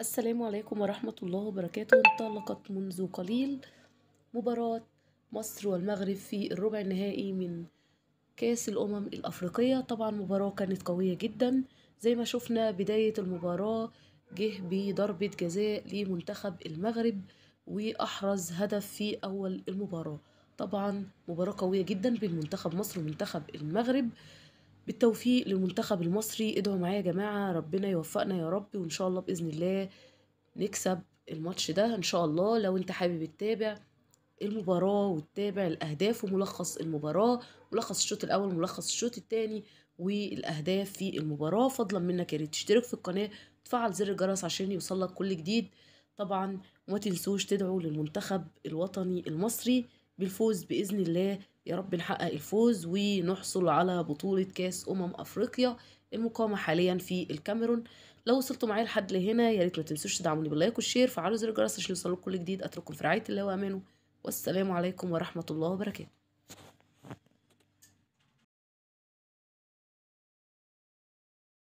السلام عليكم ورحمة الله وبركاته انطلقت منذ قليل مباراة مصر والمغرب في الربع النهائي من كاس الأمم الأفريقية طبعا مباراة كانت قوية جدا زي ما شفنا بداية المباراة جه بضربة جزاء لمنتخب المغرب وأحرز هدف في أول المباراة طبعا مباراة قوية جدا بين منتخب مصر ومنتخب المغرب بالتوفيق للمنتخب المصري ادعوا معايا يا جماعه ربنا يوفقنا يا رب وان شاء الله باذن الله نكسب الماتش ده ان شاء الله لو انت حابب تتابع المباراه وتتابع الاهداف وملخص المباراه ملخص الشوط الاول ملخص الشوط الثاني والاهداف في المباراه فضلا منك يا ريت تشترك في القناه وتفعل زر الجرس عشان يوصلك كل جديد طبعا وما تنسوش تدعوا للمنتخب الوطني المصري بالفوز باذن الله يا رب نحقق الفوز ونحصل على بطوله كاس امم افريقيا المقامه حاليا في الكاميرون لو وصلتوا معايا لحد لهنا يا ريت ما تنسوش تدعموني باللايك والشير فعلوا زر الجرس عشان يوصلكم كل جديد اترككم في رعايه الله وامانه والسلام عليكم ورحمه الله وبركاته